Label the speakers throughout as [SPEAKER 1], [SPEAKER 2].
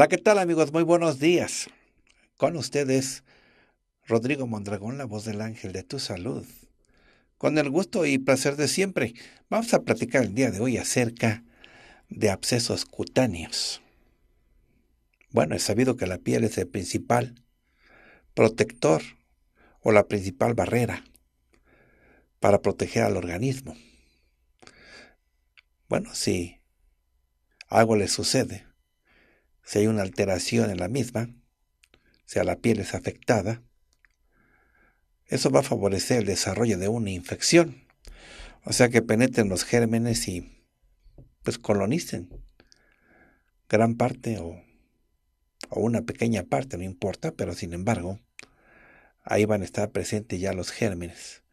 [SPEAKER 1] Hola, ¿qué tal amigos? Muy buenos días. Con ustedes, Rodrigo Mondragón, la voz del ángel de tu salud. Con el gusto y placer de siempre, vamos a platicar el día de hoy acerca de abscesos cutáneos. Bueno, es sabido que la piel es el principal protector o la principal barrera para proteger al organismo. Bueno, si algo le sucede, si hay una alteración en la misma, sea la piel es afectada, eso va a favorecer el desarrollo de una infección. O sea que penetren los gérmenes y pues colonicen gran parte o, o una pequeña parte, no importa, pero sin embargo, ahí van a estar presentes ya los gérmenes.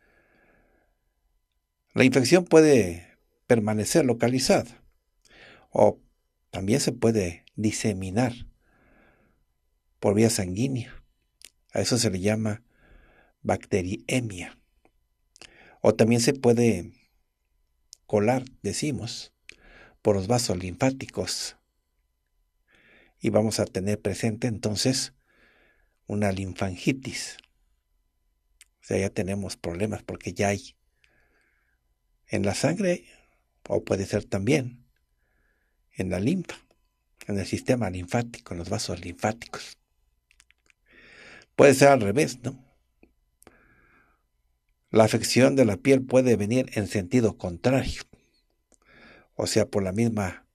[SPEAKER 1] La infección puede permanecer localizada o también se puede diseminar por vía sanguínea. A eso se le llama bacteriemia. O también se puede colar, decimos, por los vasos linfáticos. Y vamos a tener presente entonces una linfangitis. O sea, ya tenemos problemas porque ya hay en la sangre o puede ser también en la linfa en el sistema linfático, en los vasos linfáticos. Puede ser al revés, ¿no? La afección de la piel puede venir en sentido contrario, o sea, por la misma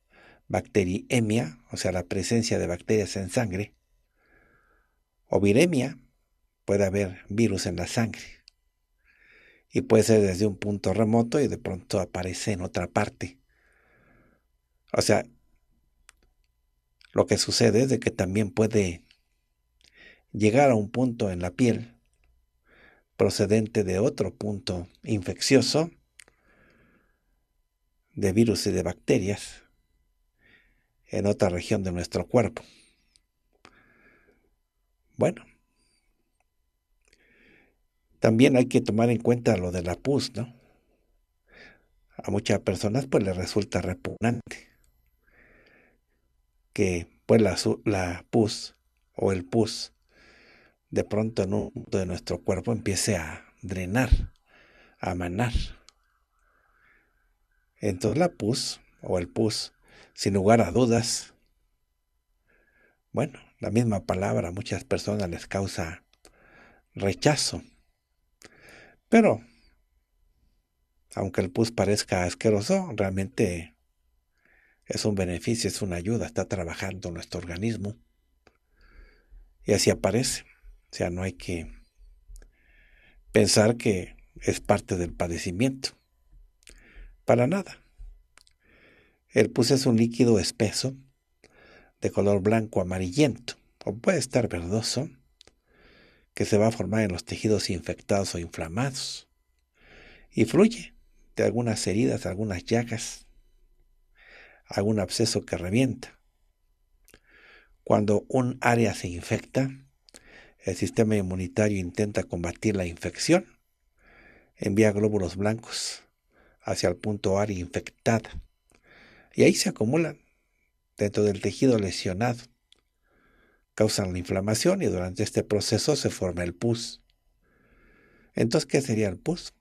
[SPEAKER 1] bacteriemia, o sea, la presencia de bacterias en sangre, o viremia, puede haber virus en la sangre, y puede ser desde un punto remoto y de pronto aparece en otra parte. O sea, lo que sucede es de que también puede llegar a un punto en la piel procedente de otro punto infeccioso de virus y de bacterias en otra región de nuestro cuerpo. Bueno, también hay que tomar en cuenta lo de la pus, ¿no? A muchas personas pues les resulta repugnante que pues la, pus o el pus de pronto en de nuestro cuerpo empiece a drenar, a manar. Entonces la pus o el pus, sin lugar a dudas, bueno, la misma palabra a muchas personas les causa rechazo. Pero, aunque el pus parezca asqueroso, realmente es un beneficio, es una ayuda, está trabajando nuestro organismo. Y así aparece. O sea, no hay que pensar que es parte del padecimiento. Para nada. El pus es un líquido espeso de color blanco amarillento, o puede estar verdoso, que se va a formar en los tejidos infectados o inflamados y fluye de algunas heridas, algunas llagas, algún absceso que revienta. Cuando un área se infecta, el sistema inmunitario intenta combatir la infección, envía glóbulos blancos hacia el punto área infectada y ahí se acumulan dentro del tejido lesionado. Causan la inflamación y durante este proceso se forma el pus. Entonces, ¿qué sería el pus?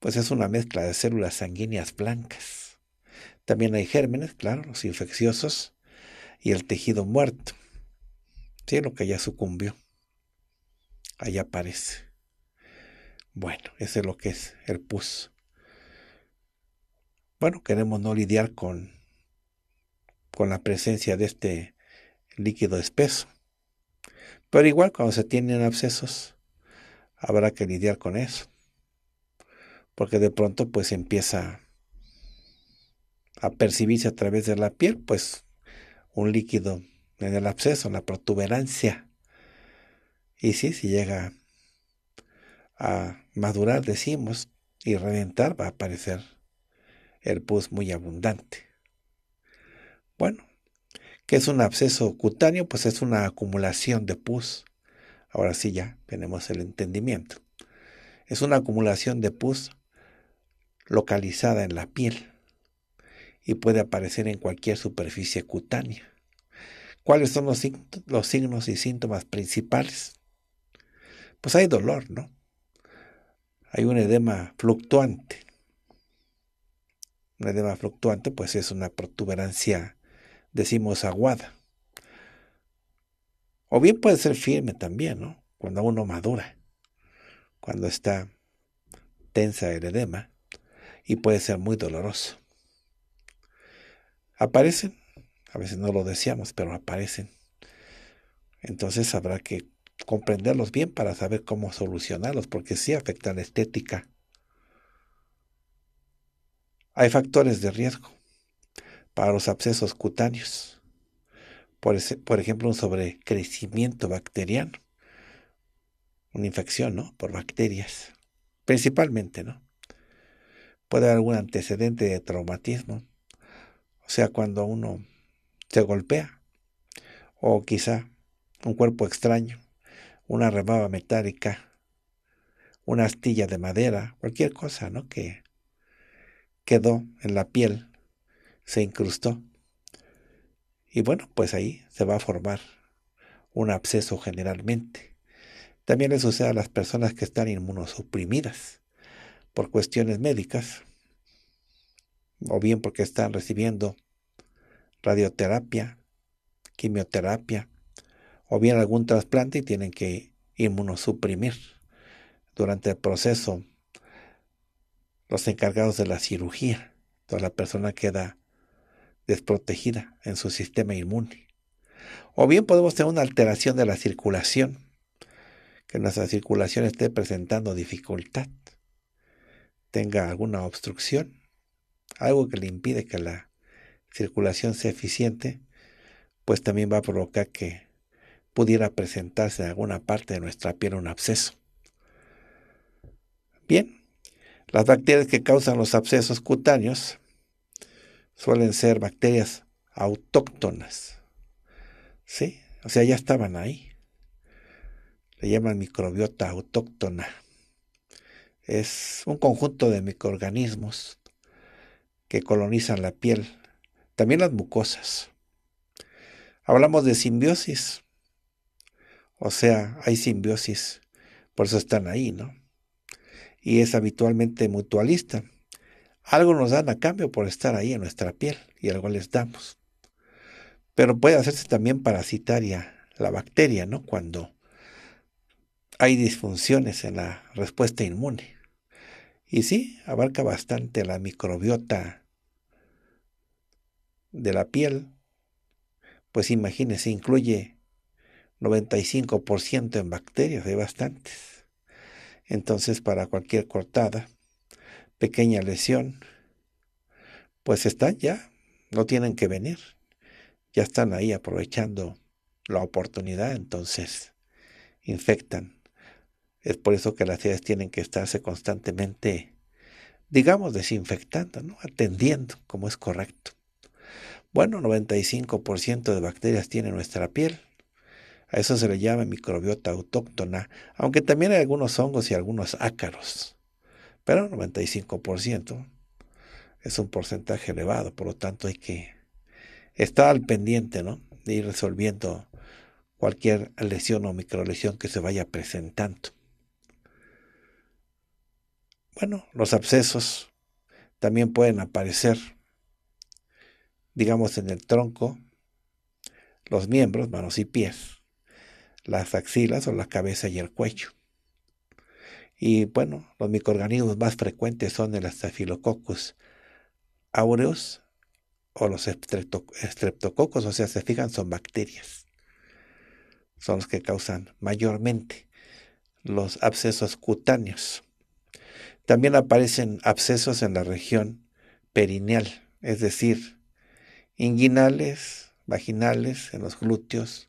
[SPEAKER 1] Pues es una mezcla de células sanguíneas blancas también hay gérmenes, claro, los infecciosos y el tejido muerto. Sí, lo que ya sucumbió. Allá aparece. Bueno, ese es lo que es el pus. Bueno, queremos no lidiar con, con la presencia de este líquido espeso. Pero igual cuando se tienen abscesos, habrá que lidiar con eso. Porque de pronto pues empieza a percibirse a través de la piel, pues un líquido en el absceso, en la protuberancia. Y sí, si llega a madurar, decimos, y reventar, va a aparecer el pus muy abundante. Bueno, ¿qué es un absceso cutáneo? Pues es una acumulación de pus. Ahora sí ya tenemos el entendimiento. Es una acumulación de pus localizada en la piel y puede aparecer en cualquier superficie cutánea. ¿Cuáles son los, signos y síntomas principales? Pues hay dolor, ¿no? Hay un edema fluctuante. Un edema fluctuante pues es una protuberancia, decimos, aguada. O bien puede ser firme también, ¿no? Cuando uno madura, cuando está tensa el edema y puede ser muy doloroso aparecen. A veces no lo decíamos, pero aparecen. Entonces habrá que comprenderlos bien para saber cómo solucionarlos, porque sí afecta la estética. Hay factores de riesgo para los abscesos cutáneos. Por, por ejemplo, un sobrecrecimiento bacteriano. Una infección, ¿no? Por bacterias. Principalmente, ¿no? Puede haber algún antecedente de traumatismo o sea, cuando uno se golpea, o quizá un cuerpo extraño, una remaba metálica, una astilla de madera, cualquier cosa, ¿no? Que quedó en la piel, se incrustó. Y bueno, pues ahí se va a formar un absceso generalmente. También le sucede a las personas que están inmunosuprimidas por cuestiones médicas o bien porque están recibiendo radioterapia, quimioterapia, o bien algún trasplante y tienen que inmunosuprimir durante el proceso los encargados de la cirugía. Toda la persona queda desprotegida en su sistema inmune. O bien podemos tener una alteración de la circulación, que nuestra circulación esté presentando dificultad, tenga alguna obstrucción algo que le impide que la circulación sea eficiente, pues también va a provocar que pudiera presentarse en alguna parte de nuestra piel un absceso. Bien, las bacterias que causan los abscesos cutáneos suelen ser bacterias autóctonas. ¿Sí? O sea, ya estaban ahí. Le llaman microbiota autóctona. Es un conjunto de microorganismos que colonizan la piel, también las mucosas. Hablamos de simbiosis. O sea, hay simbiosis, por eso están ahí, ¿no? Y es habitualmente mutualista. Algo nos dan a cambio por estar ahí en nuestra piel y algo les damos. Pero puede hacerse también parasitaria la bacteria, ¿no? Cuando hay disfunciones en la respuesta inmune. Y sí, abarca bastante la microbiota de la piel. Pues imagínense, incluye 95% en bacterias, hay bastantes. Entonces, para cualquier cortada, pequeña lesión, pues están ya, no tienen que venir. Ya están ahí aprovechando la oportunidad, entonces infectan es por eso que las ciudades tienen que estarse constantemente, digamos, desinfectando, ¿no? atendiendo como es correcto. Bueno, 95% de bacterias tiene nuestra piel. A eso se le llama microbiota autóctona, aunque también hay algunos hongos y algunos ácaros. Pero 95% es un porcentaje elevado, por lo tanto hay que estar al pendiente, De ir resolviendo cualquier lesión o microlesión que se vaya presentando. Bueno, los abscesos también pueden aparecer, digamos, en el tronco, los miembros, manos y pies, las axilas o la cabeza y el cuello. Y bueno, los microorganismos más frecuentes son el Staphylococcus aureus o los streptococcus, o sea, se fijan, son bacterias. Son los que causan mayormente los abscesos cutáneos. También aparecen abscesos en la región perineal, es decir, inguinales, vaginales, en los glúteos,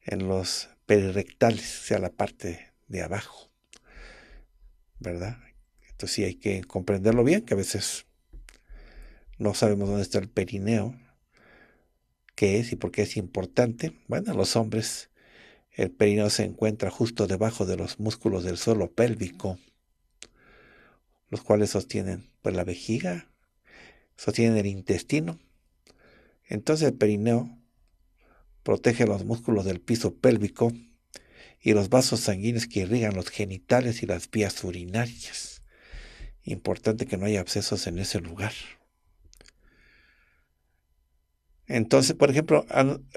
[SPEAKER 1] en los perirectales, o sea, la parte de abajo. ¿Verdad? Entonces sí hay que comprenderlo bien, que a veces no sabemos dónde está el perineo, qué es y por qué es importante. Bueno, los hombres el perineo se encuentra justo debajo de los músculos del suelo pélvico los cuales sostienen pues, la vejiga, sostienen el intestino. Entonces el perineo protege los músculos del piso pélvico y los vasos sanguíneos que irrigan los genitales y las vías urinarias. Importante que no haya abscesos en ese lugar. Entonces, por ejemplo,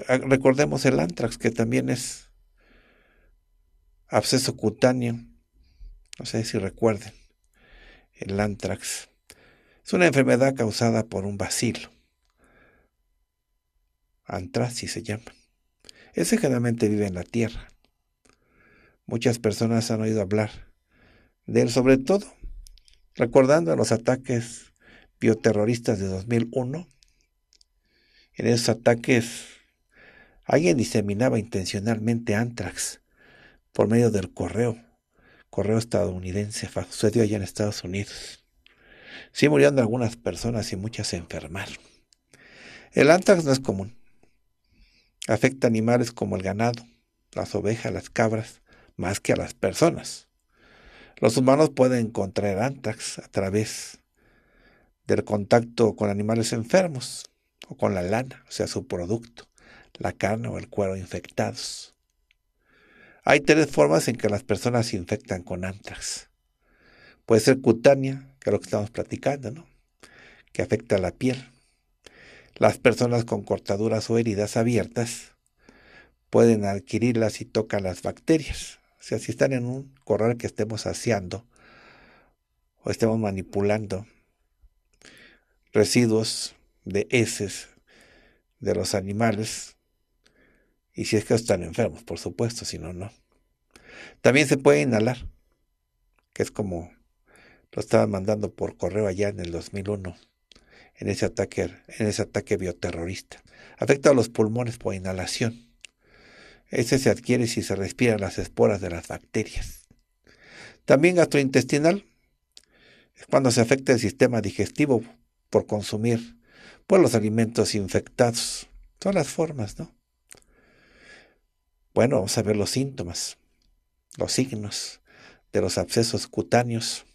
[SPEAKER 1] recordemos el antrax, que también es absceso cutáneo. No sé si recuerden el antrax. Es una enfermedad causada por un bacilo. Antraxis se llama. Ese generalmente vive en la tierra. Muchas personas han oído hablar de él, sobre todo recordando a los ataques bioterroristas de 2001. En esos ataques, alguien diseminaba intencionalmente antrax por medio del correo correo estadounidense, sucedió allá en Estados Unidos. Sí murieron algunas personas y muchas se enfermaron. El antrax no es común. Afecta animales como el ganado, las ovejas, las cabras, más que a las personas. Los humanos pueden contraer antrax a través del contacto con animales enfermos o con la lana, o sea, su producto, la carne o el cuero infectados. Hay tres formas en que las personas se infectan con antrax. Puede ser cutánea, que es lo que estamos platicando, ¿no? Que afecta a la piel. Las personas con cortaduras o heridas abiertas pueden adquirirlas si tocan las bacterias. O sea, si están en un corral que estemos aseando o estemos manipulando residuos de heces de los animales, y si es que están enfermos, por supuesto, si no, no. También se puede inhalar, que es como lo estaban mandando por correo allá en el 2001, en ese ataque, en ese ataque bioterrorista. Afecta a los pulmones por inhalación. Ese se adquiere si se respiran las esporas de las bacterias. También gastrointestinal es cuando se afecta el sistema digestivo por consumir pues, los alimentos infectados. Todas las formas, ¿no? Bueno, vamos a ver los síntomas, los signos de los abscesos cutáneos.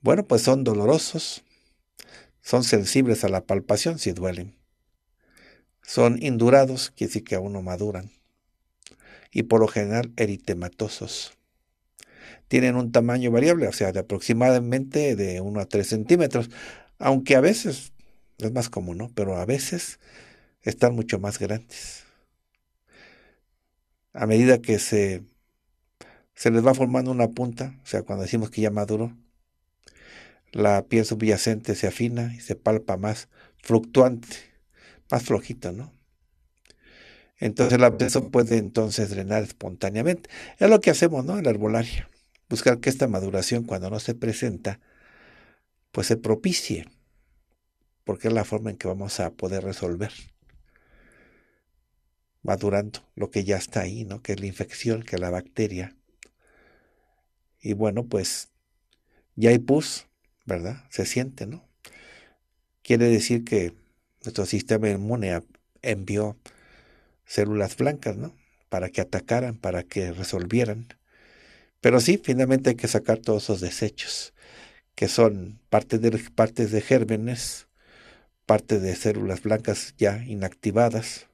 [SPEAKER 1] Bueno, pues son dolorosos, son sensibles a la palpación si duelen, son indurados, quiere decir que aún no maduran, y por lo general eritematosos. Tienen un tamaño variable, o sea, de aproximadamente de 1 a 3 centímetros, aunque a veces, es más común, Pero a veces están mucho más grandes a medida que se, se les va formando una punta, o sea, cuando decimos que ya maduro, la piel subyacente se afina y se palpa más fluctuante, más flojito, ¿no? Entonces la pieza puede entonces drenar espontáneamente. Es lo que hacemos, ¿no? En la herbolaria. Buscar que esta maduración, cuando no se presenta, pues se propicie, porque es la forma en que vamos a poder resolver madurando lo que ya está ahí, ¿no? Que es la infección, que es la bacteria. Y bueno, pues ya hay pus, ¿verdad? Se siente, ¿no? Quiere decir que nuestro sistema inmune envió células blancas, ¿no? Para que atacaran, para que resolvieran. Pero sí, finalmente hay que sacar todos esos desechos, que son partes de, partes de gérmenes, parte de células blancas ya inactivadas,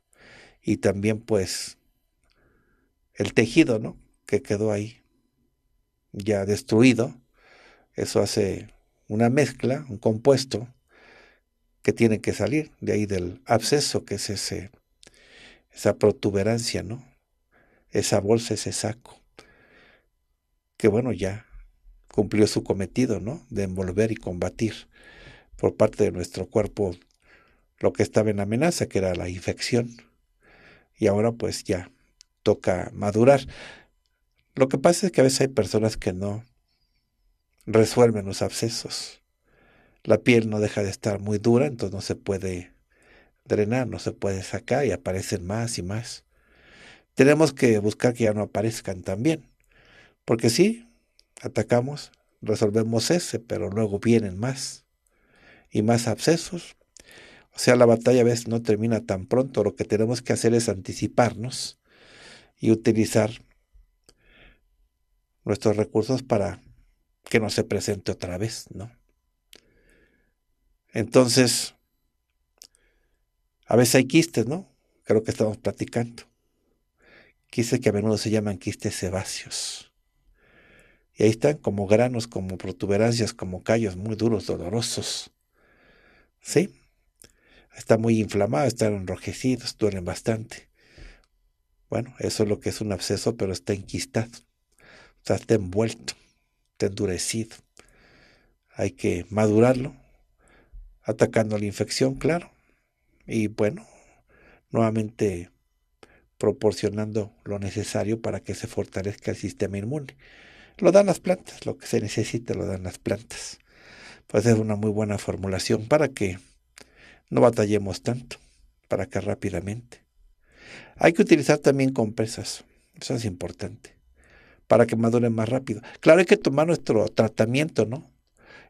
[SPEAKER 1] y también pues el tejido, ¿no? Que quedó ahí ya destruido. Eso hace una mezcla, un compuesto que tiene que salir de ahí del absceso, que es ese, esa protuberancia, ¿no? Esa bolsa, ese saco. Que bueno, ya cumplió su cometido, ¿no? De envolver y combatir por parte de nuestro cuerpo lo que estaba en amenaza, que era la infección y ahora pues ya toca madurar. Lo que pasa es que a veces hay personas que no resuelven los abscesos. La piel no deja de estar muy dura, entonces no se puede drenar, no se puede sacar y aparecen más y más. Tenemos que buscar que ya no aparezcan también, porque si atacamos, resolvemos ese, pero luego vienen más y más abscesos o sea, la batalla a veces no termina tan pronto. Lo que tenemos que hacer es anticiparnos y utilizar nuestros recursos para que no se presente otra vez, ¿no? Entonces, a veces hay quistes, ¿no? Creo que estamos platicando. Quistes que a menudo se llaman quistes sebáceos. Y ahí están como granos, como protuberancias, como callos muy duros, dolorosos. ¿Sí? está muy inflamado, están enrojecidos, duelen bastante. Bueno, eso es lo que es un absceso, pero está enquistado, está envuelto, está endurecido. Hay que madurarlo, atacando la infección, claro. Y bueno, nuevamente proporcionando lo necesario para que se fortalezca el sistema inmune. Lo dan las plantas, lo que se necesita lo dan las plantas. Pues es una muy buena formulación para que no batallemos tanto para que rápidamente. Hay que utilizar también compresas, eso es importante, para que maduren más rápido. Claro, hay que tomar nuestro tratamiento, ¿no?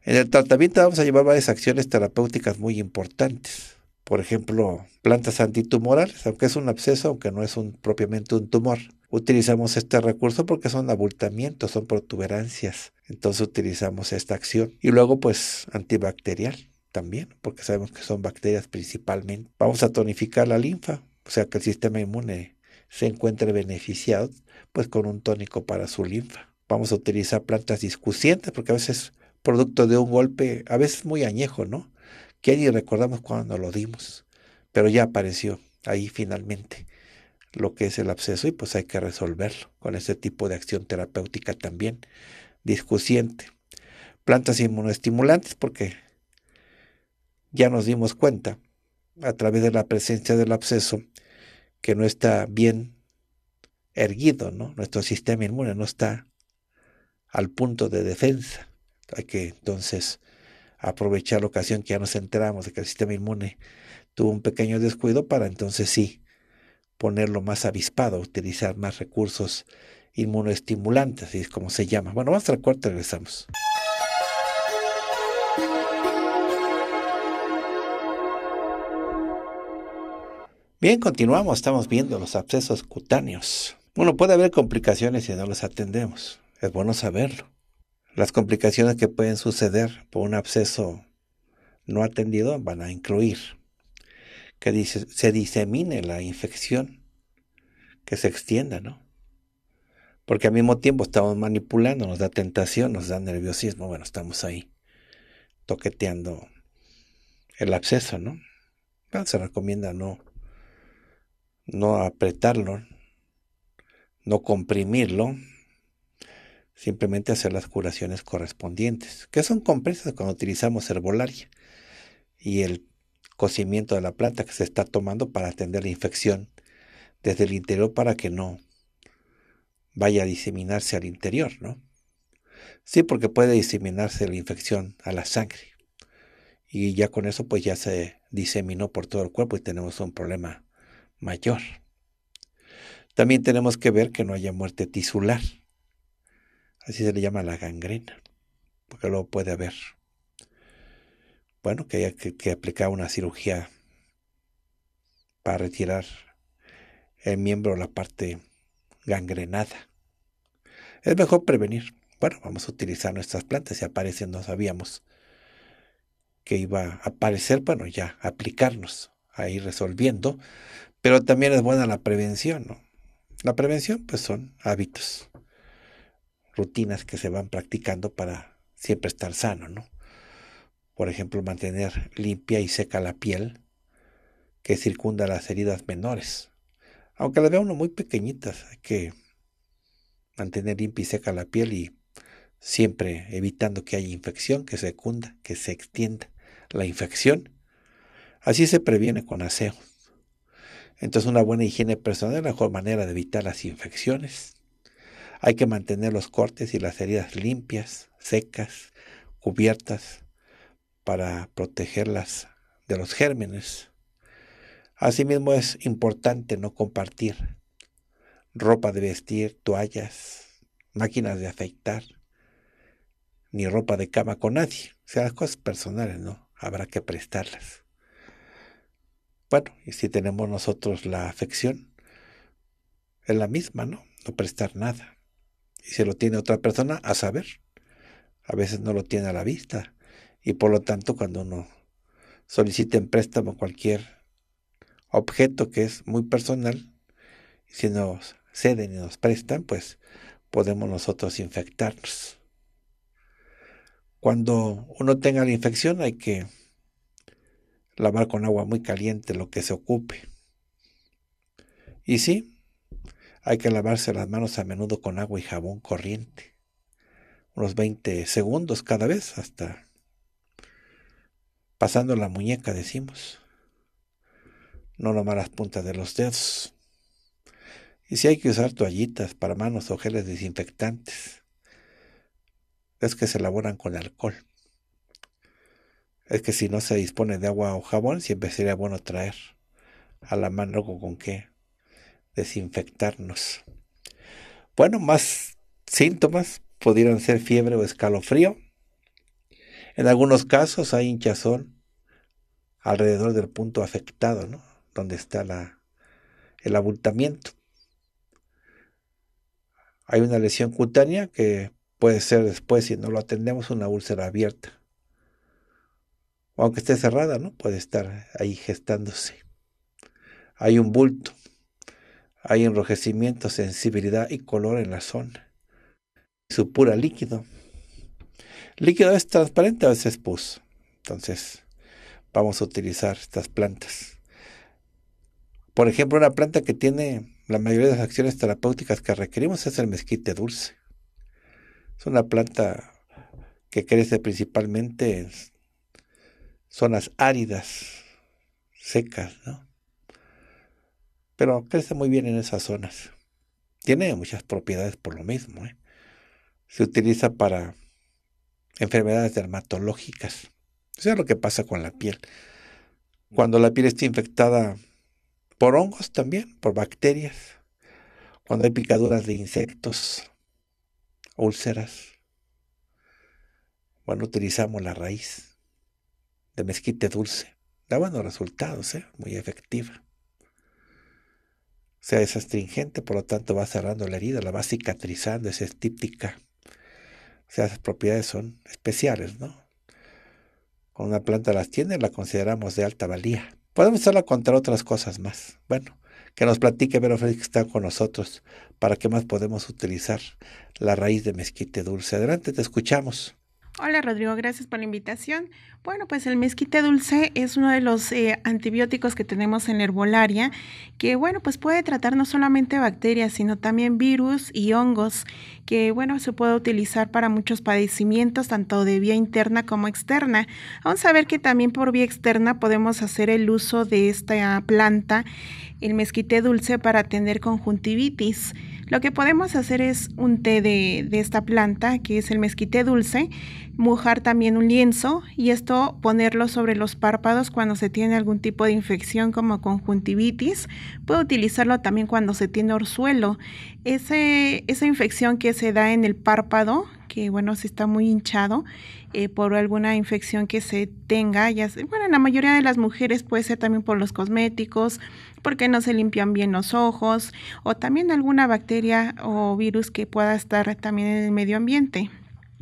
[SPEAKER 1] En el tratamiento vamos a llevar varias acciones terapéuticas muy importantes. Por ejemplo, plantas antitumorales, aunque es un absceso, aunque no es propiamente un tumor. Utilizamos este recurso porque son abultamientos, son protuberancias. Entonces utilizamos esta acción. Y luego, pues, antibacterial también, porque sabemos que son bacterias principalmente. Vamos a tonificar la linfa, o sea que el sistema inmune se encuentre beneficiado pues con un tónico para su linfa. Vamos a utilizar plantas discusientes porque a veces producto de un golpe, a veces muy añejo, ¿no? Que ni recordamos cuando lo dimos, pero ya apareció ahí finalmente lo que es el absceso y pues hay que resolverlo con este tipo de acción terapéutica también discusiente. Plantas inmunoestimulantes porque ya nos dimos cuenta a través de la presencia del absceso que no está bien erguido, ¿no? Nuestro sistema inmune no está al punto de defensa. Hay que entonces aprovechar la ocasión que ya nos enteramos de que el sistema inmune tuvo un pequeño descuido para entonces sí ponerlo más avispado, utilizar más recursos inmunoestimulantes, así es como se llama. Bueno, vamos al corte, regresamos. Bien, continuamos. Estamos viendo los abscesos cutáneos. Bueno, puede haber complicaciones si no los atendemos. Es bueno saberlo. Las complicaciones que pueden suceder por un absceso no atendido van a incluir que se disemine la infección, que se extienda, ¿no? Porque al mismo tiempo estamos manipulando, nos da tentación, nos da nerviosismo, bueno, estamos ahí toqueteando el absceso, ¿no? se recomienda no no apretarlo, no comprimirlo, simplemente hacer las curaciones correspondientes, que son compresas cuando utilizamos herbolaria y el cocimiento de la planta que se está tomando para atender la infección desde el interior para que no vaya a diseminarse al interior, ¿no? Sí, porque puede diseminarse la infección a la sangre. Y ya con eso pues ya se diseminó por todo el cuerpo y tenemos un problema mayor. También tenemos que ver que no haya muerte tisular. Así se le llama la gangrena, porque luego puede haber. Bueno, que haya que, aplicar una cirugía para retirar el miembro o la parte gangrenada. Es mejor prevenir. Bueno, vamos a utilizar nuestras plantas. Si aparecen, no sabíamos que iba a aparecer. Bueno, ya aplicarnos a ir resolviendo pero también es buena la prevención, ¿no? La prevención, pues son hábitos, rutinas que se van practicando para siempre estar sano, ¿no? Por ejemplo, mantener limpia y seca la piel que circunda las heridas menores. Aunque las vea uno muy pequeñitas, hay que mantener limpia y seca la piel y siempre evitando que haya infección, que se cunda, que se extienda la infección. Así se previene con aseo. Entonces una buena higiene personal es la mejor manera de evitar las infecciones. Hay que mantener los cortes y las heridas limpias, secas, cubiertas, para protegerlas de los gérmenes. Asimismo es importante no compartir ropa de vestir, toallas, máquinas de afeitar, ni ropa de cama con nadie. O sea, las cosas personales, ¿no? Habrá que prestarlas. Bueno, y si tenemos nosotros la afección, es la misma, ¿no? No prestar nada. Y si lo tiene otra persona, a saber. A veces no lo tiene a la vista. Y por lo tanto, cuando uno solicita en préstamo cualquier objeto que es muy personal, si nos ceden y nos prestan, pues podemos nosotros infectarnos. Cuando uno tenga la infección hay que lavar con agua muy caliente lo que se ocupe. Y sí, hay que lavarse las manos a menudo con agua y jabón corriente. Unos 20 segundos cada vez hasta pasando la muñeca, decimos. No nomás las puntas de los dedos. Y si hay que usar toallitas para manos o geles desinfectantes, es que se elaboran con alcohol. Es que si no se dispone de agua o jabón, siempre sería bueno traer a la mano con que desinfectarnos. Bueno, más síntomas pudieran ser fiebre o escalofrío. En algunos casos hay hinchazón alrededor del punto afectado, ¿no? Donde está la, el abultamiento. Hay una lesión cutánea que puede ser después, si no lo atendemos, una úlcera abierta aunque esté cerrada, ¿no? Puede estar ahí gestándose. Hay un bulto, hay enrojecimiento, sensibilidad y color en la zona. Su pura líquido. Líquido es transparente, a veces pus. Entonces, vamos a utilizar estas plantas. Por ejemplo, una planta que tiene la mayoría de las acciones terapéuticas que requerimos es el mezquite dulce. Es una planta que crece principalmente en zonas áridas, secas, ¿no? Pero crece muy bien en esas zonas. Tiene muchas propiedades por lo mismo. ¿eh? Se utiliza para enfermedades dermatológicas. Eso es lo que pasa con la piel. Cuando la piel está infectada por hongos también, por bacterias, cuando hay picaduras de insectos, úlceras, bueno, utilizamos la raíz de mezquite dulce. Da buenos resultados, ¿eh? muy efectiva. O Sea es astringente, por lo tanto va cerrando la herida, la va cicatrizando, es estíptica. O sea, esas propiedades son especiales, ¿no? Cuando una planta las tiene, la consideramos de alta valía. Podemos usarla contra otras cosas más. Bueno, que nos platique Vero Félix que está con nosotros. ¿Para qué más podemos utilizar la raíz de mezquite dulce? Adelante, te escuchamos.
[SPEAKER 2] Hola Rodrigo, gracias por la invitación. Bueno, pues el mezquite dulce es uno de los eh, antibióticos que tenemos en herbolaria, que bueno, pues puede tratar no solamente bacterias, sino también virus y hongos, que bueno, se puede utilizar para muchos padecimientos, tanto de vía interna como externa. Vamos a ver que también por vía externa podemos hacer el uso de esta planta, el mezquite dulce, para atender conjuntivitis. Lo que podemos hacer es un té de, esta planta, que es el mezquite dulce, mojar también un lienzo y esto ponerlo sobre los párpados cuando se tiene algún tipo de infección como conjuntivitis. Puedo utilizarlo también cuando se tiene orzuelo. esa infección que se da en el párpado que, bueno, si está muy hinchado eh, por alguna infección que se tenga, ya bueno, en la mayoría de las mujeres puede ser también por los cosméticos, porque no se limpian bien los ojos, o también alguna bacteria o virus que pueda estar también en el medio ambiente.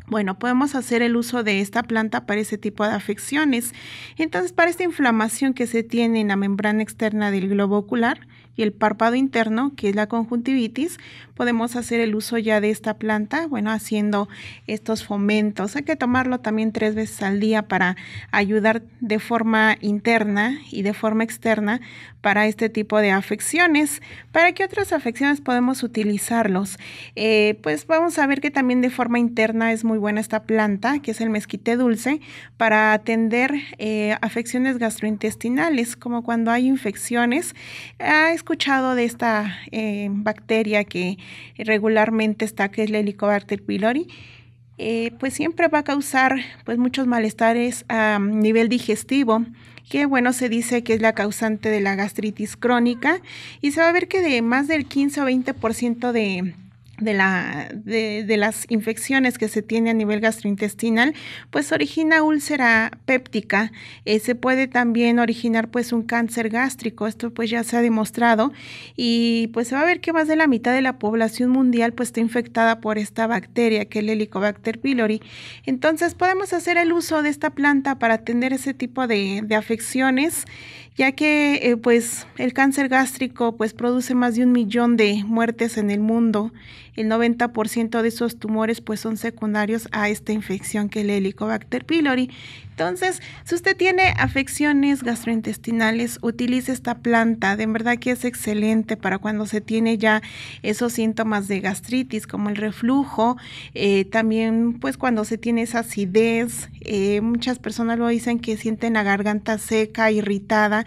[SPEAKER 2] Bueno, podemos hacer el uso de esta planta para ese tipo de afecciones. Entonces, para esta inflamación que se tiene en la membrana externa del globo ocular y el párpado interno, que es la conjuntivitis, podemos hacer el uso ya de esta planta, bueno, haciendo estos fomentos. Hay que tomarlo también tres veces al día para ayudar de forma interna y de forma externa para este tipo de afecciones. ¿Para qué otras afecciones podemos utilizarlos? Eh, pues vamos a ver que también de forma interna es muy buena esta planta, que es el mezquite dulce, para atender eh, afecciones gastrointestinales, como cuando hay infecciones. Ha escuchado de esta eh, bacteria que regularmente está, que es la Helicobacter pylori, eh, pues siempre va a causar pues muchos malestares a nivel digestivo que bueno, se dice que es la causante de la gastritis crónica y se va a ver que de más del 15 o 20% de de, la, de, de, las infecciones que se tiene a nivel gastrointestinal, pues origina úlcera péptica. Eh, se puede también originar pues un cáncer gástrico, esto pues ya se ha demostrado y pues se va a ver que más de la mitad de la población mundial pues está infectada por esta bacteria que es el Helicobacter pylori. Entonces podemos hacer el uso de esta planta para atender ese tipo de, de afecciones ya que eh, pues el cáncer gástrico pues produce más de un millón de muertes en el mundo. El 90% de esos tumores pues son secundarios a esta infección que es el Helicobacter pylori entonces, si usted tiene afecciones gastrointestinales, utilice esta planta. De verdad que es excelente para cuando se tiene ya esos síntomas de gastritis, como el reflujo. Eh, también, pues, cuando se tiene esa acidez. Eh, muchas personas lo dicen que sienten la garganta seca, irritada.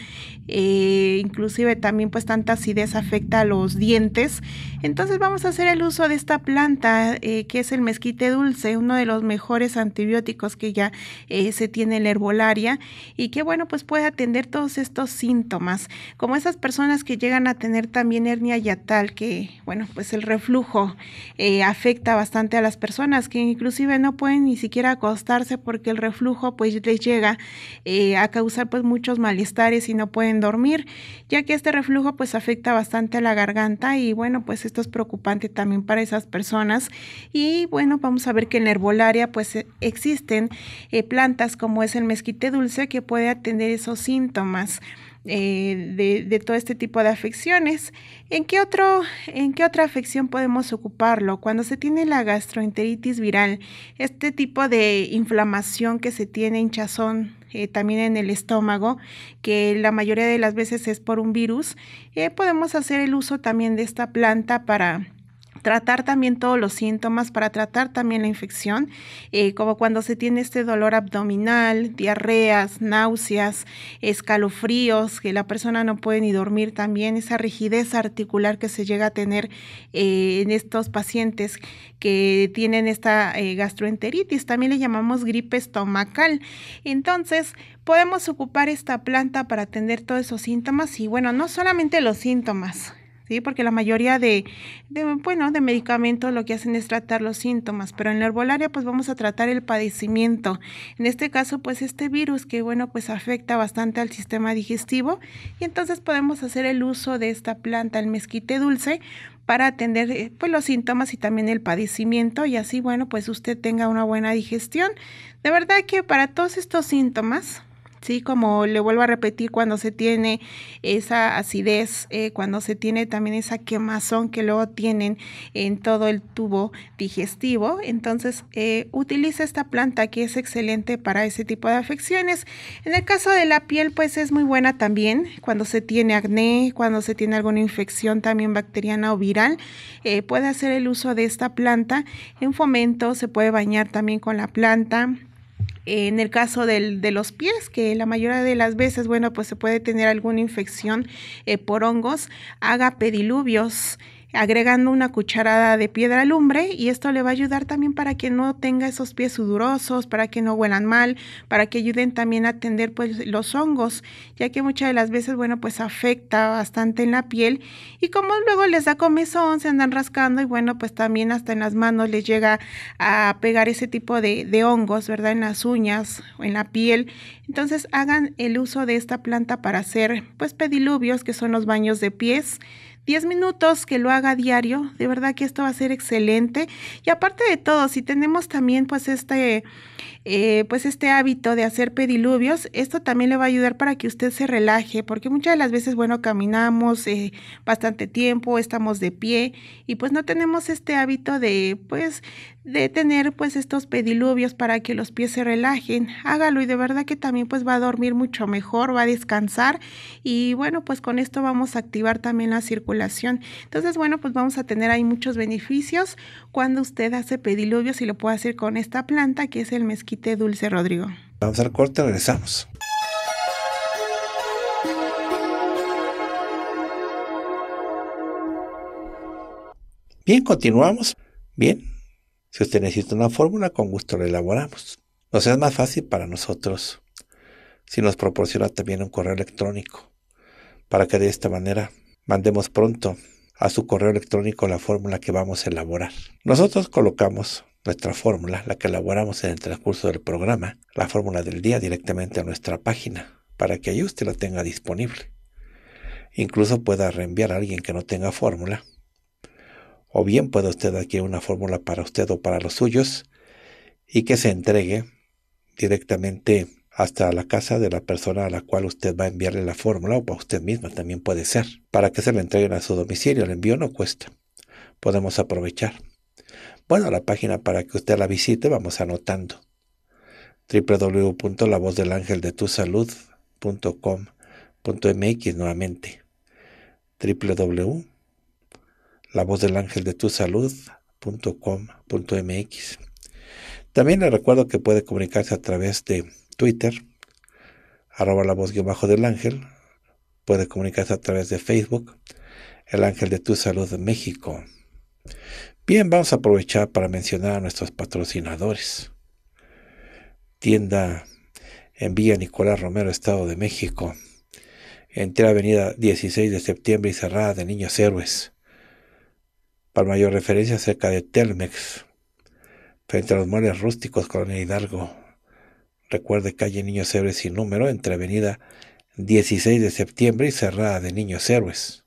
[SPEAKER 2] Eh, inclusive también, pues, tanta acidez afecta a los dientes. Entonces, vamos a hacer el uso de esta planta, que es el mezquite dulce, uno de los mejores antibióticos que ya se tiene tiene el herbolaria y que bueno, pues puede atender todos estos síntomas, como esas personas que llegan a tener también hernia yatal, que bueno, pues el reflujo eh, afecta bastante a las personas que inclusive no pueden ni siquiera acostarse porque el reflujo pues les llega eh, a causar pues muchos malestares y no pueden dormir, ya que este reflujo pues afecta bastante a la garganta y bueno, pues esto es preocupante también para esas personas. Y bueno, vamos a ver que en la herbolaria pues e-, existen eh, plantas como como es el mezquite dulce, que puede atender esos síntomas. Eh, de, todo este tipo de afecciones. ¿En qué, otro, ¿En qué otra afección podemos ocuparlo? Cuando se tiene la gastroenteritis viral, este tipo de inflamación que se tiene, hinchazón eh, también en el estómago, que la mayoría de las veces es por un virus, eh, podemos hacer el uso también de esta planta para tratar también todos los síntomas, para tratar también la infección, eh, como cuando se tiene este dolor abdominal, diarreas, náuseas, escalofríos, que la persona no puede ni dormir también, esa rigidez articular que se llega a tener eh, en estos pacientes que tienen esta eh, gastroenteritis, también le llamamos gripe estomacal. Entonces, podemos ocupar esta planta para atender todos esos síntomas y bueno, no solamente los síntomas, ¿sí? Porque la mayoría de, de, bueno, de medicamentos lo que hacen es tratar los síntomas, pero en la herbolaria pues vamos a tratar el padecimiento. En este caso pues este virus que, bueno, pues afecta bastante al sistema digestivo y entonces podemos hacer el uso de esta planta, el mezquite dulce, para atender eh, pues, los síntomas y también el padecimiento y así, bueno, pues usted tenga una buena digestión. De verdad que para todos estos síntomas Sí, como le vuelvo a repetir, cuando se tiene esa acidez, eh, cuando se tiene también esa quemazón que luego tienen en todo el tubo digestivo, entonces eh, utiliza esta planta que es excelente para ese tipo de afecciones. En el caso de la piel, pues es muy buena también cuando se tiene acné, cuando se tiene alguna infección también bacteriana o viral, eh, puede hacer el uso de esta planta. En fomento se puede bañar también con la planta en el caso del, de los pies, que la mayoría de las veces, bueno, pues se puede tener alguna infección eh, por hongos, haga pediluvios agregando una cucharada de piedra lumbre y esto le va a ayudar también para que no tenga esos pies sudorosos, para que no huelan mal, para que ayuden también a atender pues los hongos, ya que muchas de las veces, bueno, pues afecta bastante en la piel y como luego les da comezón, se andan rascando y bueno, pues también hasta en las manos les llega a pegar ese tipo de, hongos, ¿verdad? En las uñas, o en la piel. Entonces hagan el uso de esta planta para hacer pues pediluvios que son los baños de pies. 10 minutos que lo haga diario, de verdad que esto va a ser excelente. Y aparte de todo, si tenemos también pues este, eh, pues este hábito de hacer pediluvios, esto también le va a ayudar para que usted se relaje, porque muchas de las veces, bueno, caminamos eh, bastante tiempo, estamos de pie y pues no tenemos este hábito de pues de tener pues estos pediluvios para que los pies se relajen. Hágalo y de verdad que también pues va a dormir mucho mejor, va a descansar y bueno pues con esto vamos a activar también la circulación. Entonces bueno pues vamos a tener ahí muchos beneficios cuando usted hace pediluvios y lo puede hacer con esta planta que es el mezquite dulce
[SPEAKER 1] Rodrigo. Vamos al corte, regresamos. Bien, continuamos. Bien, si usted necesita una fórmula, con gusto la elaboramos. Nos sea, es más fácil para nosotros si nos proporciona también un correo electrónico, para que de esta manera mandemos pronto a su correo electrónico la fórmula que vamos a elaborar. Nosotros colocamos nuestra fórmula, la que elaboramos en el transcurso del programa, la fórmula del día directamente a nuestra página, para que ahí usted la tenga disponible. Incluso pueda reenviar a alguien que no tenga fórmula o bien puede usted aquí una fórmula para usted o para los suyos y que se entregue directamente hasta la casa de la persona a la cual usted va a enviarle la fórmula o para usted misma también puede ser, para que se la entreguen a su domicilio. El envío no cuesta. Podemos aprovechar. Bueno, la página para que usted la visite vamos anotando. www.lavozdelangeldetusalud.com.mx nuevamente. www la voz del ángel de tu salud.com.mx. También le recuerdo que puede comunicarse a través de Twitter, arroba la voz bajo del ángel, puede comunicarse a través de Facebook, el ángel de tu salud México. Bien, vamos a aprovechar para mencionar a nuestros patrocinadores. Tienda en Villa Nicolás Romero, Estado de México. Entre Avenida 16 de Septiembre y cerrada de Niños Héroes. Para mayor referencia cerca de Telmex, frente a los muebles rústicos Colonia Hidalgo. Recuerde calle Niños Héroes sin número entrevenida 16 de septiembre y cerrada de Niños Héroes.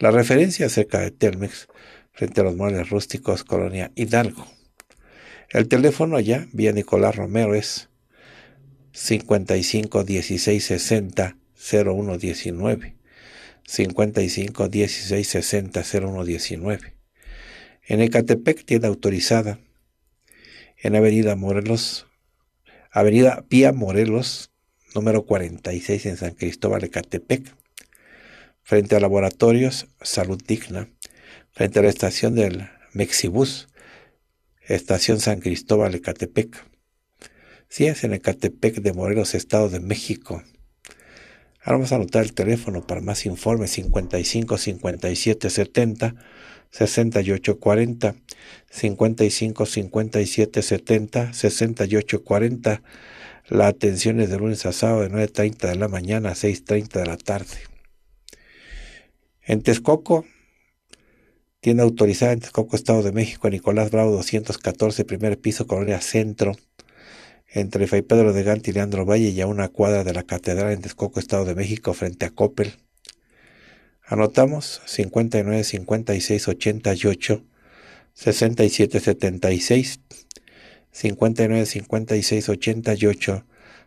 [SPEAKER 1] La referencia cerca de Telmex frente a los muebles rústicos Colonia Hidalgo. El teléfono allá, vía Nicolás Romero, es 55 16 0119. 55 16 60 0119. En Ecatepec, tiene autorizada. En Avenida Morelos, Avenida Pía Morelos, número 46 en San Cristóbal, Ecatepec. Frente a Laboratorios Salud Digna. Frente a la estación del Mexibus. Estación San Cristóbal, Ecatepec. si es en Ecatepec de Morelos, Estado de México. Ahora vamos a anotar el teléfono para más informes 55 57 70 6840, 55 57 70, 68 40. La atención es de lunes a sábado de 9.30 de la mañana a 6.30 de la tarde. En Texcoco, tienda autorizada en Texcoco, Estado de México, Nicolás Bravo 214, primer piso, Colonia Centro, entre Fray Pedro de Gante y Leandro Valle y a una cuadra de la Catedral en Texcoco, Estado de México, frente a Coppel. Anotamos 59 56 88 67 76 59 56 88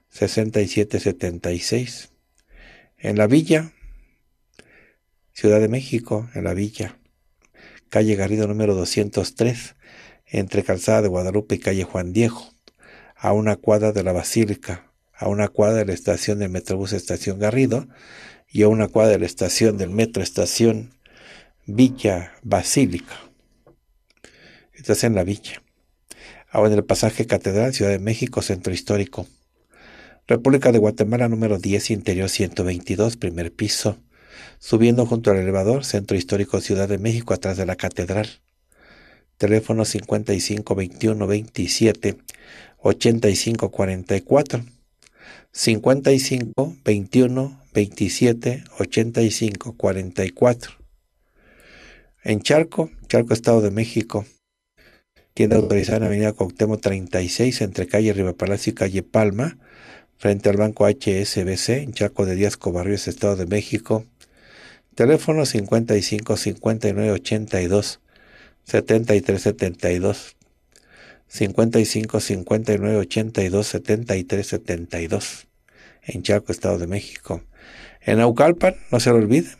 [SPEAKER 1] 67 76 en la villa Ciudad de México en la villa calle Garrido número 203 entre calzada de Guadalupe y calle Juan Diego a una cuadra de la Basílica a una cuadra de la estación del Metrobús Estación Garrido y a una cuadra de la estación del metro, estación Villa Basílica. Estás en la villa. Ahora en el pasaje Catedral, Ciudad de México, Centro Histórico. República de Guatemala, número 10, interior 122, primer piso. Subiendo junto al elevador, Centro Histórico, Ciudad de México, atrás de la Catedral. Teléfono 552127 8544 55 21 27 85 44. En Charco, Charco Estado de México, tienda autorizada en Avenida Coctemo 36 entre calle Riva Palacio y calle Palma, frente al Banco HSBC, en Charco de Díaz Cobarrios, Estado de México. Teléfono 55 59 82 73 72. 55 59 82 73 72 en Charco, Estado de México. En Aucalpan, no se lo olviden,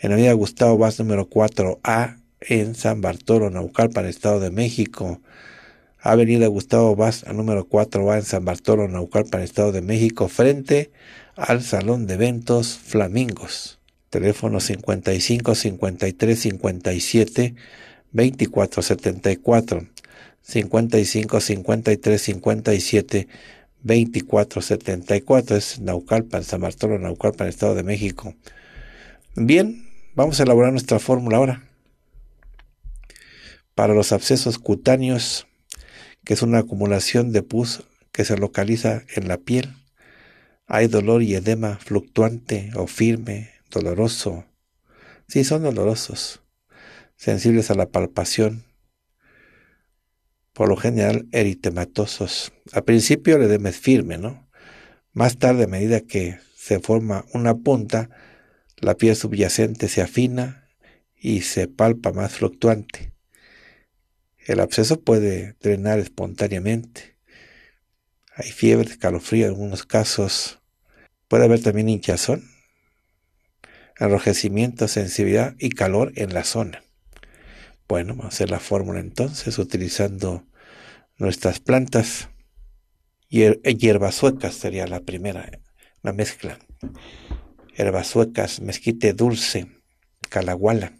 [SPEAKER 1] en avenida Gustavo Vaz número 4A, en San Bartolo, Naucalpan, Estado de México. Avenida Gustavo Vaz, número 4A en San Bartolo, Naucalpan, Estado de México, frente al Salón de Eventos Flamingos. Teléfono 55 53 57 24 55 53 57 2474, es Naucalpan, San Bartolo, Naucalpan, Estado de México. Bien, vamos a elaborar nuestra fórmula ahora. Para los abscesos cutáneos, que es una acumulación de pus que se localiza en la piel, hay dolor y edema fluctuante o firme, doloroso. Sí, son dolorosos, sensibles a la palpación, por lo general eritematosos. Al principio le edema firme, ¿no? Más tarde, a medida que se forma una punta, la piel subyacente se afina y se palpa más fluctuante. El absceso puede drenar espontáneamente. Hay fiebre, escalofrío en algunos casos. Puede haber también hinchazón, enrojecimiento, sensibilidad y calor en la zona. Bueno, vamos a hacer la fórmula entonces utilizando nuestras plantas. y hierbas suecas sería la primera, eh, la mezcla. Hierbas suecas, mezquite dulce, calahuala,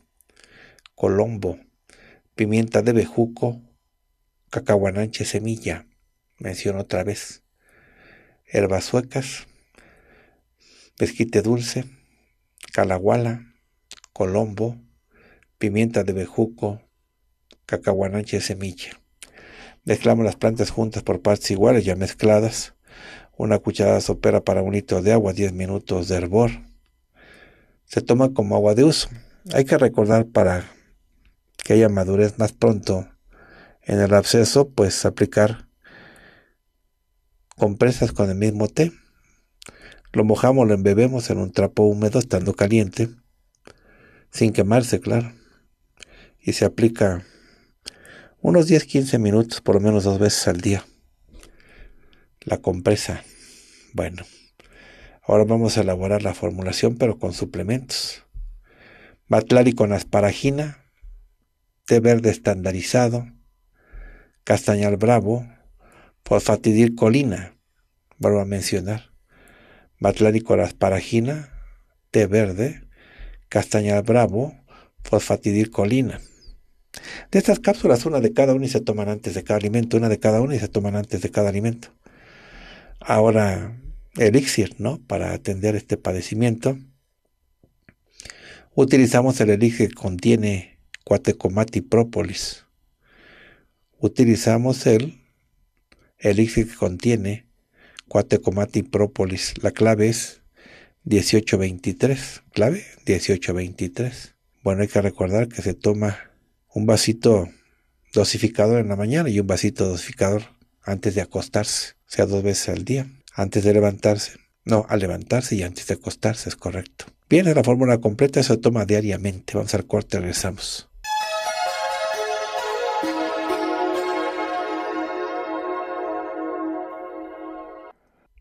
[SPEAKER 1] colombo, pimienta de bejuco, cacahuananche semilla, menciono otra vez. Hierbas suecas, mezquite dulce, calahuala, colombo, pimienta de bejuco, cacahuanache y semilla. Mezclamos las plantas juntas por partes iguales ya mezcladas. Una cucharada sopera para un litro de agua, 10 minutos de hervor. Se toma como agua de uso. Hay que recordar para que haya madurez más pronto en el absceso, pues aplicar compresas con el mismo té. Lo mojamos, lo embebemos en un trapo húmedo estando caliente, sin quemarse, claro y se aplica unos 10-15 minutos, por lo menos dos veces al día. La compresa. Bueno, ahora vamos a elaborar la formulación, pero con suplementos. Batlari con asparagina, té verde estandarizado, castañal bravo, fosfatidilcolina, vuelvo a mencionar, batlari con asparagina, té verde, castañal bravo, fosfatidilcolina. De estas cápsulas, una de cada una y se toman antes de cada alimento, una de cada una y se toman antes de cada alimento. Ahora, elixir, ¿no? Para atender este padecimiento. Utilizamos el elixir que contiene cuatecomati própolis. Utilizamos el elixir que contiene cuatecomati própolis. La clave es 1823. Clave 1823. Bueno, hay que recordar que se toma un vasito dosificador en la mañana y un vasito dosificador antes de acostarse, o sea, dos veces al día, antes de levantarse. No, al levantarse y antes de acostarse, es correcto. Bien, la fórmula completa se toma diariamente. Vamos al corte, regresamos.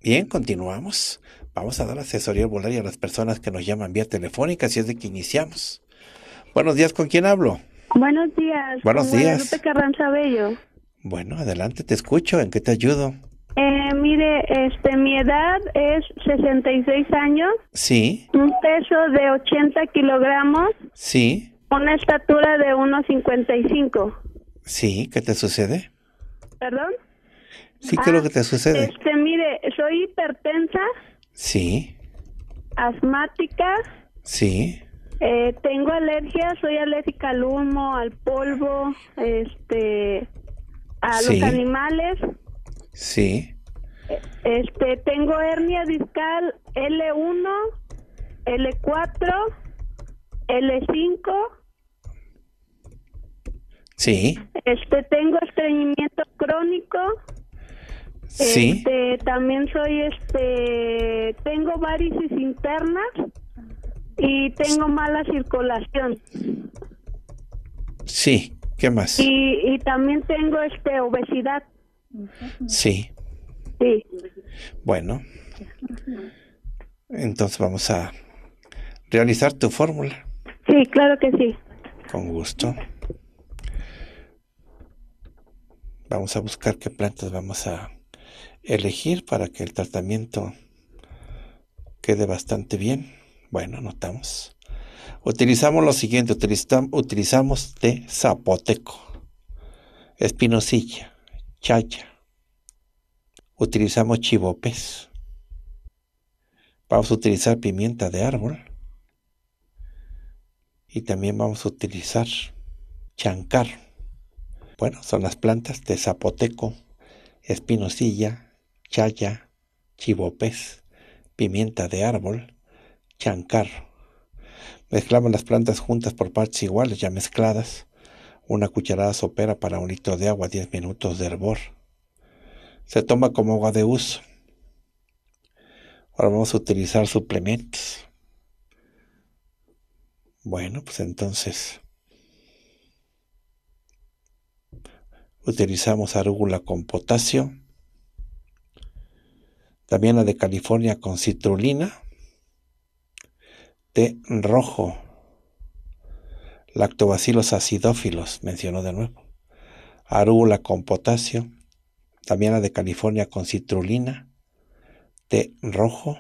[SPEAKER 1] Bien, continuamos. Vamos a dar asesoría volaria a las personas que nos llaman vía telefónica, si es de que iniciamos. Buenos días, ¿con quién hablo?
[SPEAKER 3] Buenos días. Buenos días. Carranza
[SPEAKER 1] Bueno, adelante, te escucho. ¿En qué te ayudo?
[SPEAKER 3] Eh, mire, este, mi edad es 66 años. Sí. Un peso de 80 kilogramos. Sí. Una estatura de 1,55.
[SPEAKER 1] Sí, ¿qué te sucede? ¿Perdón? Sí, ¿qué es lo que te ah, sucede?
[SPEAKER 3] Este, mire, soy hipertensa.
[SPEAKER 1] Sí.
[SPEAKER 3] Asmática. Sí. Eh, tengo alergias, soy alérgica al humo, al polvo, este, a los animales.
[SPEAKER 1] Sí.
[SPEAKER 3] Este, tengo hernia discal L1, L4, L5. Sí. Este, tengo estreñimiento crónico. Sí. Este, también soy, este, tengo varices internas. Y tengo mala circulación.
[SPEAKER 1] Sí, ¿qué más?
[SPEAKER 3] Y, también tengo este obesidad. Sí. Sí.
[SPEAKER 1] Bueno. Entonces vamos a realizar tu fórmula.
[SPEAKER 3] Sí, claro que sí.
[SPEAKER 1] Con gusto. Vamos a buscar qué plantas vamos a elegir para que el tratamiento quede bastante bien. Bueno, notamos, Utilizamos lo siguiente, utilizamos de zapoteco, espinosilla, chaya. Utilizamos chivopez. Vamos a utilizar pimienta de árbol. Y también vamos a utilizar chancar. Bueno, son las plantas de zapoteco, espinosilla, chaya, chivopez, pimienta de árbol chancar. mezclamos las plantas juntas por partes iguales, ya mezcladas. Una cucharada sopera para un litro de agua, 10 minutos de hervor. Se toma como agua de uso. Ahora vamos a utilizar suplementos. Bueno, pues entonces utilizamos arúgula con potasio, también la de California con citrulina té rojo. Lactobacilos acidófilos, mencionó de nuevo. Arúgula con potasio. También la de California con citrulina. Té rojo.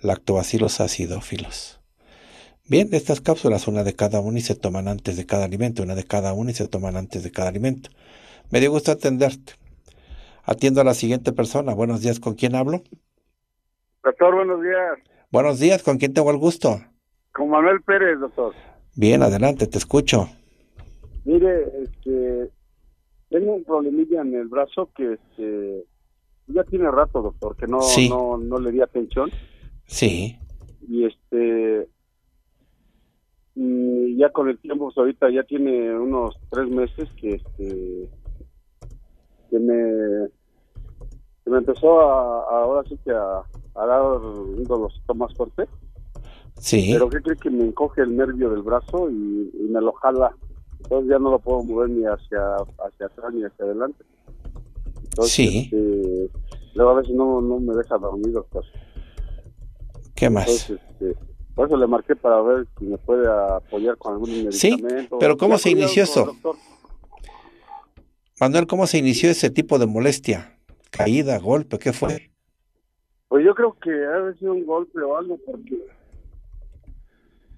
[SPEAKER 1] Lactobacilos acidófilos. Bien, estas cápsulas, una de cada una y se toman antes de cada alimento, una de cada una y se toman antes de cada alimento. Me dio gusto atenderte. Atiendo a la siguiente persona. Buenos días, ¿con quién hablo?
[SPEAKER 4] Doctor, buenos días.
[SPEAKER 1] Buenos días, ¿con quién tengo el gusto?
[SPEAKER 4] Con Manuel Pérez, doctor.
[SPEAKER 1] Bien, adelante, te escucho.
[SPEAKER 4] Mire, este, tengo un problemilla en el brazo que este, ya tiene rato, doctor, que no, no, le di atención. Sí. Y este, ya con el tiempo, pues, ahorita ya tiene unos tres meses que este, que me, que me empezó a ahora sí que a, a dar un dolorcito más fuerte.
[SPEAKER 1] Sí. Pero que
[SPEAKER 4] cree que me encoge el nervio del brazo y, me lo jala? Entonces ya no lo puedo mover ni hacia, hacia atrás ni hacia adelante. Entonces, sí. Este, luego a veces no, no me deja dormido. ¿Qué más? Este, por eso le marqué para ver si me puede apoyar con algún medicamento. Sí, pero ¿cómo se inició eso?
[SPEAKER 1] Manuel, ¿cómo se inició ese tipo de molestia? ¿Caída, golpe? ¿Qué fue?
[SPEAKER 4] Pues yo creo que ha sido un golpe o algo porque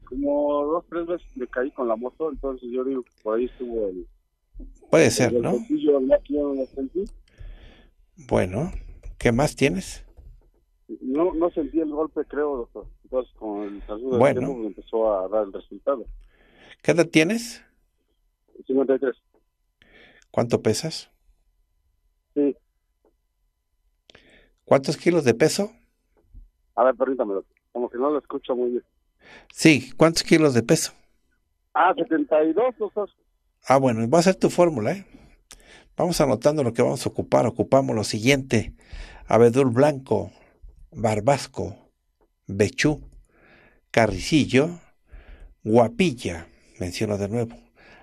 [SPEAKER 4] como dos, tres veces me caí con la moto, entonces yo digo que por ahí estuvo el...
[SPEAKER 1] Puede ser, ¿no? bueno, ¿qué más tienes?
[SPEAKER 4] No, no sentí el golpe, creo, doctor. Entonces, con el saludo bueno. Pues, empezó a dar el resultado.
[SPEAKER 1] ¿Qué edad tienes? 53. ¿Cuánto pesas? Sí, ¿Cuántos kilos de peso?
[SPEAKER 4] A ver, permítamelo. Como que no lo escucho muy bien.
[SPEAKER 1] Sí, ¿cuántos kilos de peso?
[SPEAKER 4] Ah, 72,
[SPEAKER 1] Ah, bueno, va a ser tu fórmula, ¿eh? Vamos anotando lo que vamos a ocupar. Ocupamos lo siguiente: abedul blanco, barbasco, bechú, carricillo, guapilla, menciono de nuevo,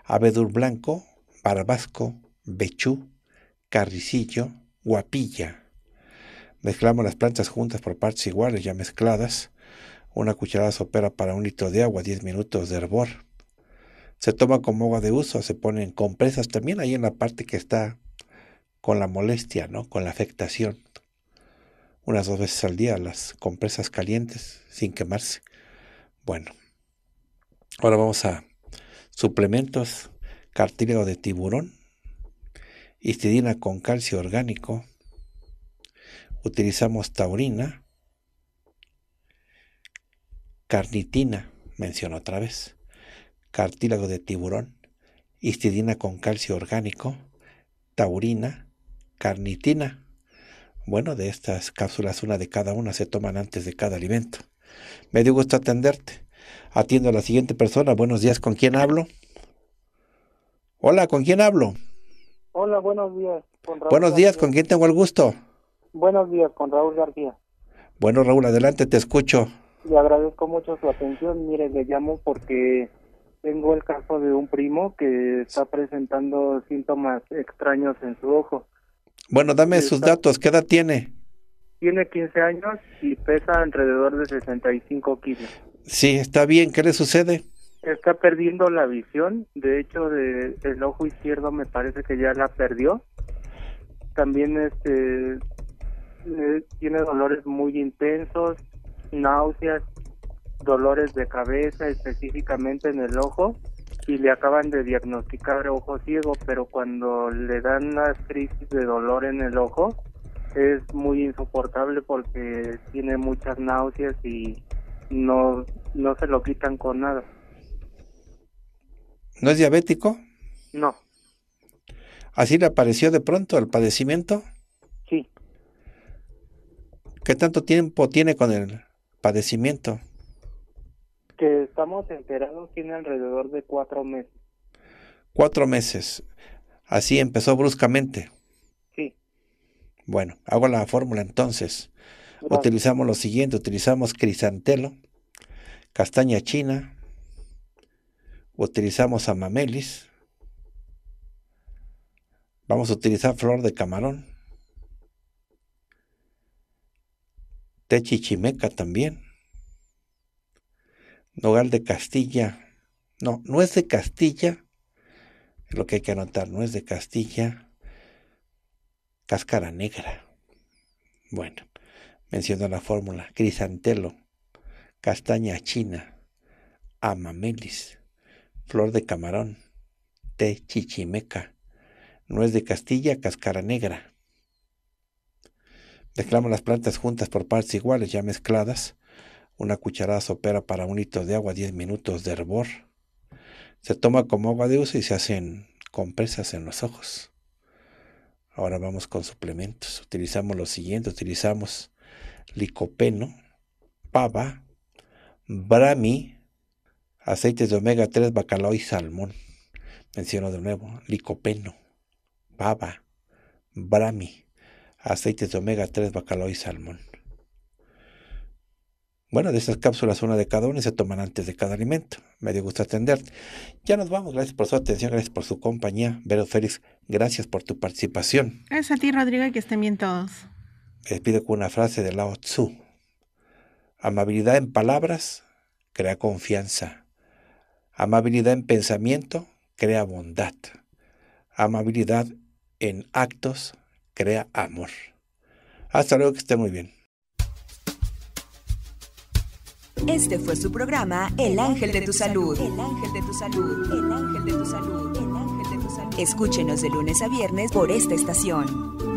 [SPEAKER 1] abedul blanco, barbasco, bechú, carricillo, guapilla, Mezclamos las plantas juntas por partes iguales ya mezcladas. Una cucharada sopera para un litro de agua, 10 minutos de hervor. Se toma como agua de uso, se ponen compresas también ahí en la parte que está con la molestia, ¿no? Con la afectación. Unas dos veces al día las compresas calientes sin quemarse. Bueno, ahora vamos a suplementos, cartílago de tiburón, histidina con calcio orgánico, utilizamos taurina, carnitina, menciono otra vez, cartílago de tiburón, histidina con calcio orgánico, taurina, carnitina. Bueno, de estas cápsulas, una de cada una se toman antes de cada alimento. Me dio gusto atenderte. Atiendo a la siguiente persona. Buenos días, ¿con quién hablo? Hola, ¿con quién hablo?
[SPEAKER 5] Hola, buenos días. buenos días, ¿con
[SPEAKER 1] quién tengo el gusto?
[SPEAKER 5] Buenos días, con Raúl García.
[SPEAKER 1] Bueno, Raúl, adelante, te escucho.
[SPEAKER 5] Le agradezco mucho su atención. Mire, le llamo porque tengo el caso de un primo que está presentando síntomas extraños en su ojo.
[SPEAKER 1] Bueno, dame sus datos. ¿Qué edad tiene?
[SPEAKER 5] Tiene 15 años y pesa alrededor de 65 kilos.
[SPEAKER 1] Sí, está bien. ¿Qué le sucede?
[SPEAKER 5] Está perdiendo la visión. De hecho, de, el ojo izquierdo me parece que ya la perdió. También este eh, tiene dolores muy intensos, náuseas, dolores de cabeza, específicamente en el ojo, y le acaban de diagnosticar ojo ciego, pero cuando le dan las crisis de dolor en el ojo, es muy insoportable porque tiene muchas náuseas y no, no se lo quitan con nada.
[SPEAKER 1] ¿No es diabético? No. ¿Así le apareció de pronto el padecimiento? ¿Qué tanto tiempo tiene con el padecimiento?
[SPEAKER 5] Que estamos enterados tiene alrededor de cuatro meses.
[SPEAKER 1] Cuatro meses. Así empezó bruscamente. Sí. Bueno, hago la fórmula entonces. Utilizamos lo siguiente, utilizamos crisantelo, castaña china, utilizamos amamelis, vamos a utilizar flor de camarón, chichimeca también. Nogal de Castilla. No, no es de Castilla. Es lo que hay que anotar, no es de Castilla. Cáscara negra. Bueno, menciono la fórmula. Crisantelo, castaña china, amamelis, flor de camarón, té chichimeca, es de Castilla, cáscara negra. Mezclamos las plantas juntas por partes iguales, ya mezcladas. Una cucharada sopera para un litro de agua, 10 minutos de hervor. Se toma como agua de uso y se hacen compresas en los ojos. Ahora vamos con suplementos. Utilizamos lo siguiente, utilizamos licopeno, pava, brami, aceites de omega 3, bacalao y salmón. Menciono de nuevo, licopeno, pava, brami, aceites de omega 3, bacalao y salmón. Bueno, de estas cápsulas, una de cada una, se toman antes de cada alimento. Me dio gusto atenderte. Ya nos vamos. Gracias por su atención, gracias por su compañía. Vero Félix, gracias por tu participación.
[SPEAKER 2] Gracias a ti, Rodrigo, y que estén bien todos.
[SPEAKER 1] Les pido con una frase de Lao Tzu. Amabilidad en palabras crea confianza. Amabilidad en pensamiento crea bondad. Amabilidad en actos crea amor. Hasta luego, que esté muy bien. Este fue su programa El Ángel de tu Salud. El
[SPEAKER 2] Ángel de tu Salud. El Ángel de Salud. El Ángel de tu Salud. Escúchenos de lunes a viernes por esta estación.